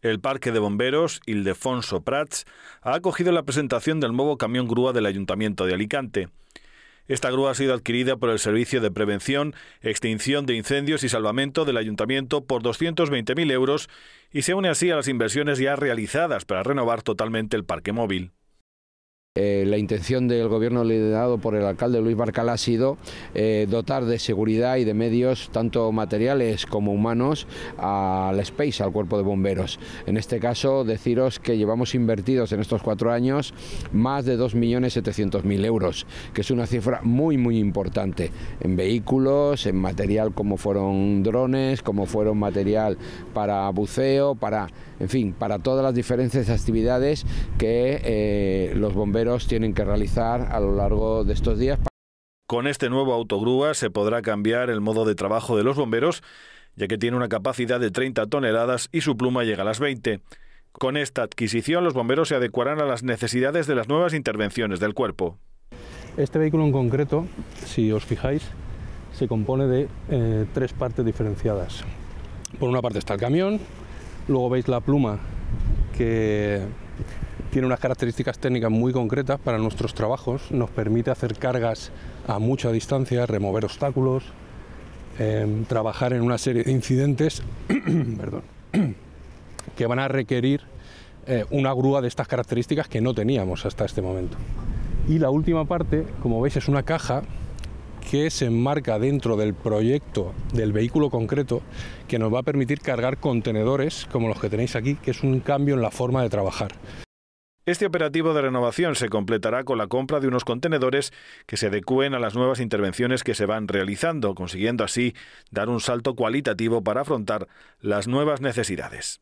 El Parque de Bomberos Ildefonso Prats ha acogido la presentación del nuevo camión grúa del Ayuntamiento de Alicante. Esta grúa ha sido adquirida por el Servicio de Prevención, Extinción de Incendios y Salvamento del Ayuntamiento por 220.000 euros y se une así a las inversiones ya realizadas para renovar totalmente el parque móvil. Eh, la intención del gobierno liderado por el alcalde Luis Barcala ha sido eh, dotar de seguridad y de medios, tanto materiales como humanos, al Space, al cuerpo de bomberos. En este caso, deciros que llevamos invertidos en estos cuatro años más de 2.700.000 euros, que es una cifra muy, muy importante, en vehículos, en material como fueron drones, como fueron material para buceo, para, en fin, para todas las diferentes actividades que... Eh, los bomberos tienen que realizar a lo largo de estos días. Con este nuevo autogrúa se podrá cambiar el modo de trabajo de los bomberos, ya que tiene una capacidad de 30 toneladas y su pluma llega a las 20. Con esta adquisición, los bomberos se adecuarán a las necesidades de las nuevas intervenciones del cuerpo. Este vehículo en concreto, si os fijáis, se compone de eh, tres partes diferenciadas. Por una parte está el camión, luego veis la pluma que tiene unas características técnicas muy concretas para nuestros trabajos, nos permite hacer cargas a mucha distancia, remover obstáculos, em, trabajar en una serie de incidentes que van a requerir eh, una grúa de estas características que no teníamos hasta este momento. Y la última parte, como veis, es una caja que se enmarca dentro del proyecto del vehículo concreto que nos va a permitir cargar contenedores como los que tenéis aquí, que es un cambio en la forma de trabajar. Este operativo de renovación se completará con la compra de unos contenedores que se adecúen a las nuevas intervenciones que se van realizando, consiguiendo así dar un salto cualitativo para afrontar las nuevas necesidades.